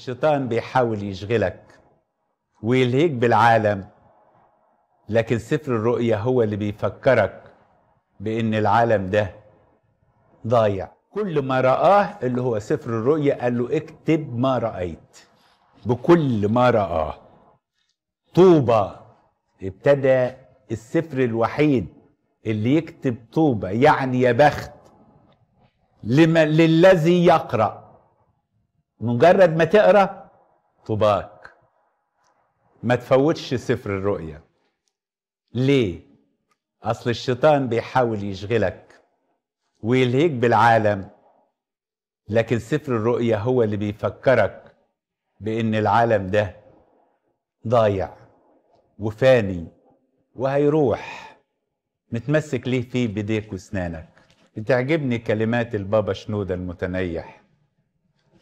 الشيطان بيحاول يشغلك ويلهيك بالعالم لكن سفر الرؤيا هو اللي بيفكرك بان العالم ده ضايع كل ما رآه اللي هو سفر الرؤيا قال له اكتب ما رأيت بكل ما رآه طوبى ابتدى السفر الوحيد اللي يكتب طوبى يعني يا بخت لما للذي يقرأ مجرد ما تقرا طباك ما تفوتش سفر الرؤيا ليه اصل الشيطان بيحاول يشغلك ويلهيك بالعالم لكن سفر الرؤيا هو اللي بيفكرك بان العالم ده ضايع وفاني وهيروح متمسك ليه فيه بايديك وسنانك بتعجبني كلمات البابا شنودة المتنيح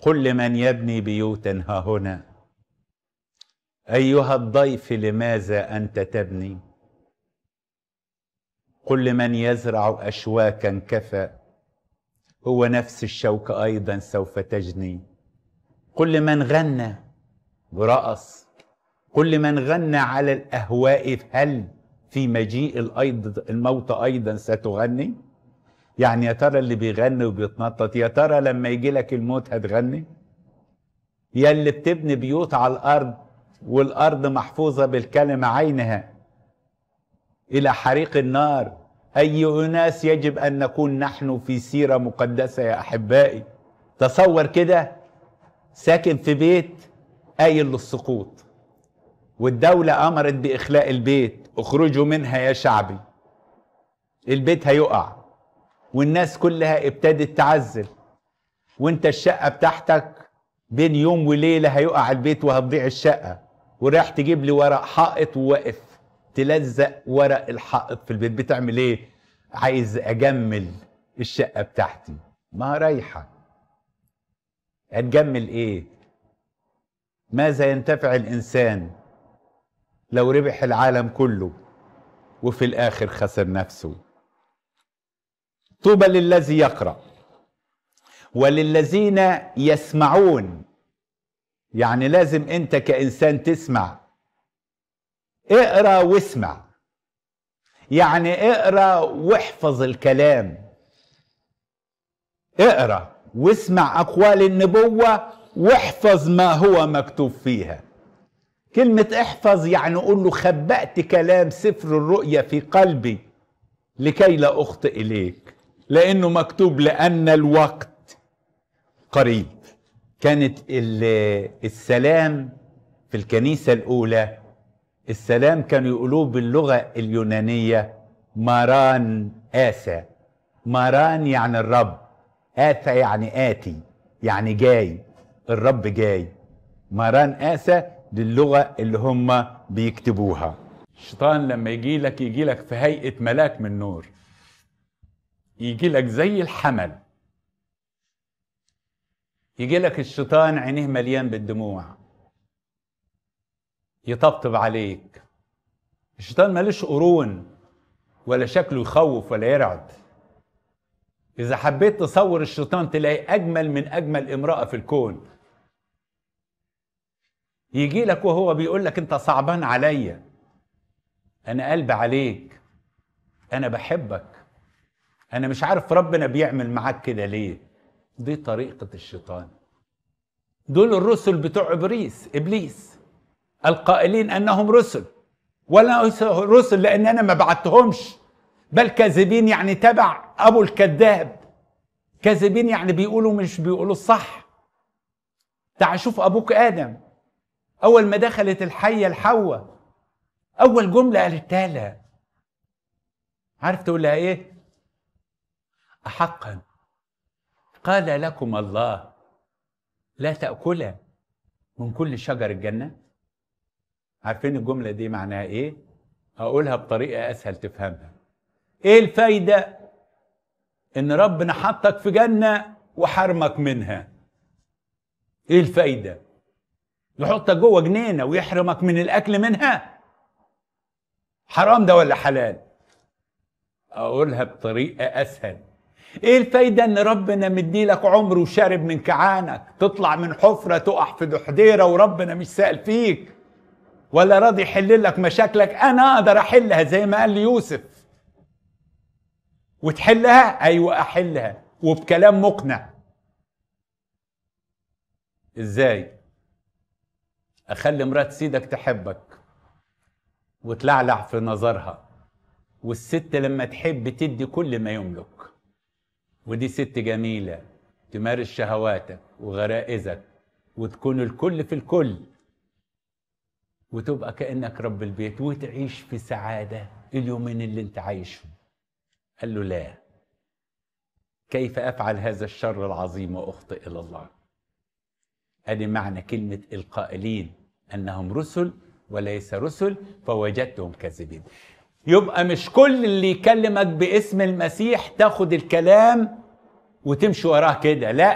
قل لمن يبني بيوتا ها هنا أيها الضيف لماذا أنت تبني قل لمن يزرع أشواكا كفى هو نفس الشوك أيضا سوف تجني قل لمن غنى ورقص قل لمن غنى على الأهواء هل في مجيء الأيض الموت أيضا ستغني يعني يا ترى اللي بيغني وبيتنطط يا ترى لما يجي لك الموت هتغني يا اللي بتبني بيوت على الارض والارض محفوظه بالكلمه عينها الى حريق النار اي اناس يجب ان نكون نحن في سيره مقدسه يا احبائي تصور كده ساكن في بيت قايل للسقوط والدوله امرت باخلاء البيت اخرجوا منها يا شعبي البيت هيقع والناس كلها ابتدت تعزل وانت الشقة بتاعتك بين يوم وليلة هيقع البيت وهتضيع الشقة ورايح تجيب لي ورق حائط وواقف تلزق ورق الحائط في البيت بتعمل ايه عايز اجمل الشقة بتاعتي ما رايحة هتجمل ايه ماذا ينتفع الانسان لو ربح العالم كله وفي الاخر خسر نفسه طوبى للذي يقرأ وللذين يسمعون يعني لازم انت كإنسان تسمع اقرأ واسمع يعني اقرأ واحفظ الكلام اقرأ واسمع أقوال النبوة واحفظ ما هو مكتوب فيها كلمة احفظ يعني قول له خبأت كلام سفر الرؤيا في قلبي لكي لا أخطئ إليك لانه مكتوب لان الوقت قريب كانت السلام في الكنيسه الاولى السلام كانوا يقولوه باللغه اليونانيه ماران آسى ماران يعني الرب آسى يعني آتي يعني جاي الرب جاي ماران آسى دي اللغة اللي هم بيكتبوها الشيطان لما يجي لك يجي لك في هيئة ملاك من نور يجي لك زي الحمل يجي لك الشيطان عينيه مليان بالدموع يطبطب عليك الشيطان مالوش قرون ولا شكله يخوف ولا يرعب إذا حبيت تصور الشيطان تلاقي أجمل من أجمل امرأة في الكون يجي لك وهو بيقول لك أنت صعبان عليا أنا قلب عليك أنا بحبك انا مش عارف ربنا بيعمل معاك كده ليه دي طريقه الشيطان دول الرسل بتوع ابريس ابليس القائلين انهم رسل ولا رسل لان انا ما بعتهمش بل كاذبين يعني تبع ابو الكذاب كاذبين يعني بيقولوا مش بيقولوا الصح تعال شوف ابوك ادم اول ما دخلت الحيه الحوة اول جمله قالتها لها عارف تقول لها ايه أحقا قال لكم الله لا تأكلا من كل شجر الجنة عارفين الجملة دي معناها إيه؟ هقولها بطريقة أسهل تفهمها إيه الفايدة إن ربنا حطك في جنة وحرمك منها إيه الفايدة؟ يحطك جوه جنينة ويحرمك من الأكل منها حرام ده ولا حلال؟ أقولها بطريقة أسهل ايه الفايدة ان ربنا مديلك عمر وشارب من كعانك تطلع من حفرة تقع في دحديرة وربنا مش سأل فيك ولا راضي يحل لك مشاكلك انا اقدر احلها زي ما قال يوسف وتحلها ايوه احلها وبكلام مقنع ازاي اخلي مرات سيدك تحبك وتلعلع في نظرها والست لما تحب تدي كل ما يملك ودي ست جميلة تمارس شهواتك وغرائزك وتكون الكل في الكل وتبقى كأنك رب البيت وتعيش في سعادة اليومين اللي انت عايشهم قال له لا كيف أفعل هذا الشر العظيم وأخطئ إلى الله أدي معنى كلمة القائلين أنهم رسل وليس رسل فوجدتهم كاذبين يبقى مش كل اللي يكلمك باسم المسيح تاخد الكلام وتمشي وراه كده لا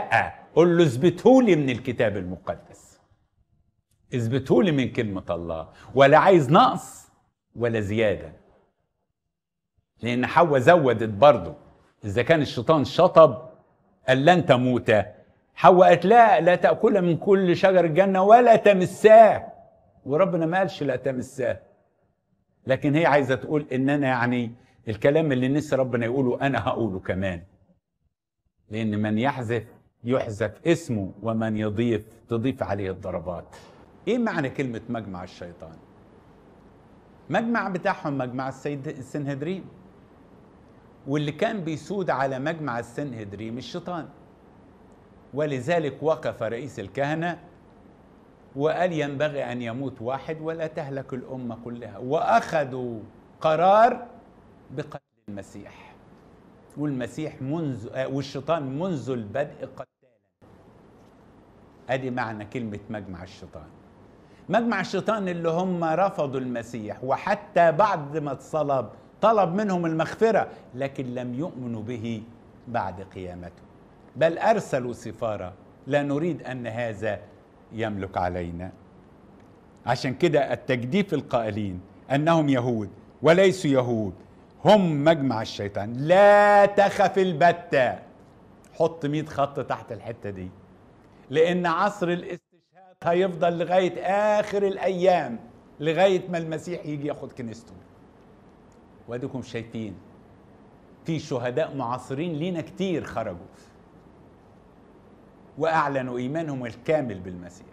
قول له اثبتهولي من الكتاب المقدس اثبتهولي من كلمة الله ولا عايز نقص ولا زيادة لأن حواء زودت برضه إذا كان الشيطان شطب قال لن تموتا حواء قالت لا لا تأكل من كل شجر الجنة ولا تمساه وربنا ما قالش لا تمساه لكن هي عايزة تقول إن أنا يعني الكلام اللي نسي ربنا يقوله أنا هقوله كمان لأن من يحذف يحذف اسمه ومن يضيف تضيف عليه الضربات إيه معنى كلمة مجمع الشيطان؟ مجمع بتاعهم مجمع السيد السنهدرين واللي كان بيسود على مجمع السنهدرين الشيطان ولذلك وقف رئيس الكهنة وقال ينبغي أن يموت واحد ولا تهلك الأمة كلها وأخذوا قرار بقتل المسيح والمسيح منذ آه، والشيطان منذ البدء قتالا ادي معنى كلمه مجمع الشيطان مجمع الشيطان اللي هم رفضوا المسيح وحتى بعد ما اتصلب طلب منهم المغفرة لكن لم يؤمنوا به بعد قيامته بل أرسلوا سفارة لا نريد أن هذا يملك علينا عشان كده التجديف القائلين أنهم يهود وليسوا يهود هم مجمع الشيطان لا تخف البتة حط 100 خط تحت الحتة دي لأن عصر الاستشهاد هيفضل لغاية آخر الأيام لغاية ما المسيح يجي ياخد كنيسته واديكم شايفين في شهداء معاصرين لينا كتير خرجوا وأعلنوا إيمانهم الكامل بالمسيح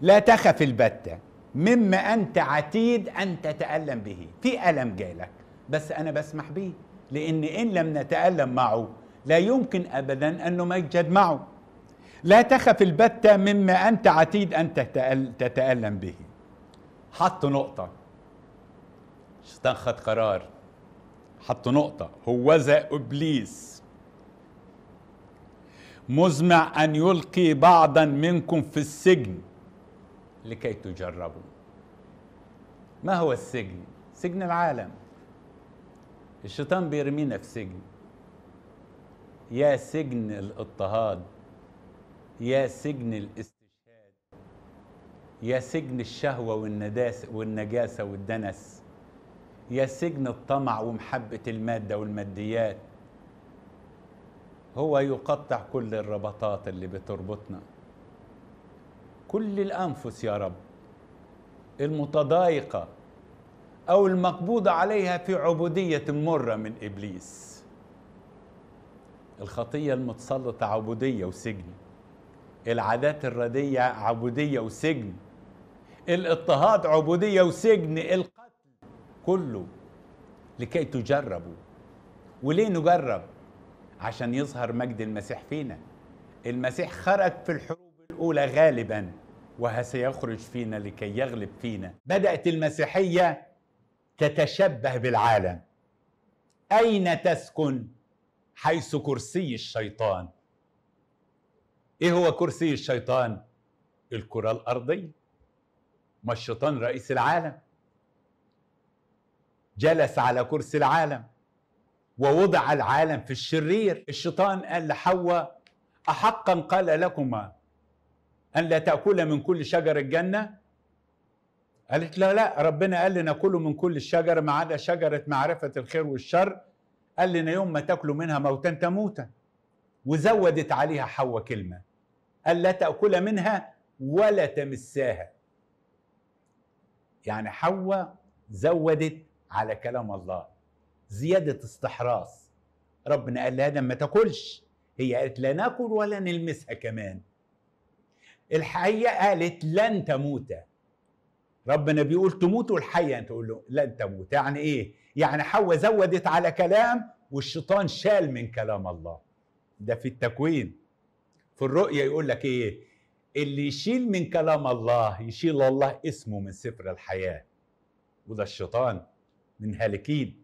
لا تخف البتة مما أنت عتيد أن تتألم به في ألم جالك بس أنا بسمح به لأن إن لم نتألم معه لا يمكن أبدا ان نمجد معه لا تخف البتة مما أنت عتيد أن تتألم به حط نقطة الشيطان خد قرار حط نقطة هوذا إبليس مزمع أن يلقي بعضا منكم في السجن لكي تجربوا ما هو السجن؟ سجن العالم الشيطان بيرمينا في سجن يا سجن الاضطهاد يا سجن الاستشهاد يا سجن الشهوة والنداس والنجاسة والدنس يا سجن الطمع ومحبة المادة والماديات هو يقطع كل الربطات اللي بتربطنا كل الأنفس يا رب المتضايقة أو المقبوض عليها في عبودية مرة من إبليس الخطية المتسلطة عبودية وسجن العادات الردية عبودية وسجن الاضطهاد عبودية وسجن القتل كله لكي تجربوا وليه نجرب عشان يظهر مجد المسيح فينا المسيح خرج في الحروب الأولى غالبا وهسيخرج فينا لكي يغلب فينا بدأت المسيحية تتشبه بالعالم اين تسكن حيث كرسي الشيطان ايه هو كرسي الشيطان الكره الارضيه ما الشيطان رئيس العالم جلس على كرسي العالم ووضع العالم في الشرير الشيطان قال لحواء احقا قال لكما ان لا تاكل من كل شجر الجنه قالت لا لا ربنا قال لنا كلوا من كل الشجرة ما عدا شجرة معرفة الخير والشر قال لنا يوم ما تاكلوا منها موتا تموتا وزودت عليها حواء كلمة قال لا تأكل منها ولا تمساها يعني حواء زودت على كلام الله زيادة استحراص ربنا قال لها ما تاكلش هي قالت لا ناكل ولا نلمسها كمان الحقيقة قالت لن تموتا ربنا بيقول تموت والحيا تقول له لن تموت يعني ايه يعني حواء زودت على كلام والشيطان شال من كلام الله ده في التكوين في الرؤية يقول لك ايه اللي يشيل من كلام الله يشيل الله اسمه من سفر الحياه وده الشيطان من هالكين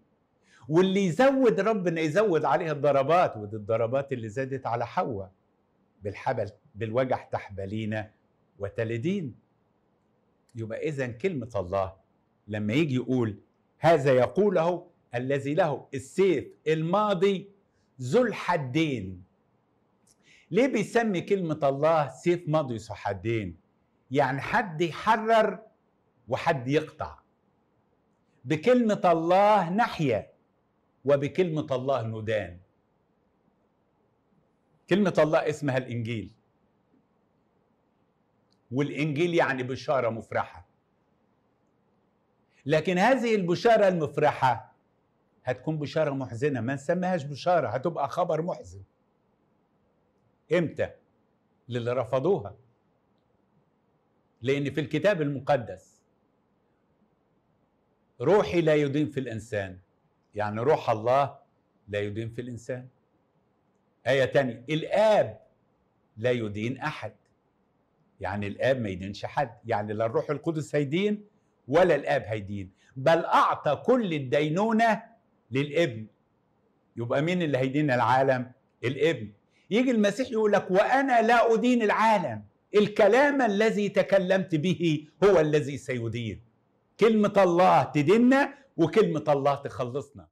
واللي يزود ربنا يزود عليه الضربات ودي الضربات اللي زادت على حواء بالحبل بالوجع تحبلين وتلدين يبقى إذا كلمة الله لما يجي يقول هذا يقوله الذي له السيف الماضي ذو الحدين ليه بيسمي كلمة الله سيف ماضي ذو حدين يعني حد يحرر وحد يقطع بكلمة الله نحيا وبكلمة الله ندان كلمة الله اسمها الإنجيل والانجيل يعني بشاره مفرحه لكن هذه البشاره المفرحه هتكون بشاره محزنه ما نسميهاش بشاره هتبقى خبر محزن امتى للي رفضوها لان في الكتاب المقدس روحي لا يدين في الانسان يعني روح الله لا يدين في الانسان ايه تانية الاب لا يدين احد يعني الاب ما يدينش حد يعني لا الروح القدس هيدين ولا الاب هيدين بل اعطى كل الدينونه للابن يبقى مين اللي هيدين العالم الابن يجي المسيح يقول لك وانا لا ادين العالم الكلام الذي تكلمت به هو الذي سيدين كلمه الله تديننا وكلمه الله تخلصنا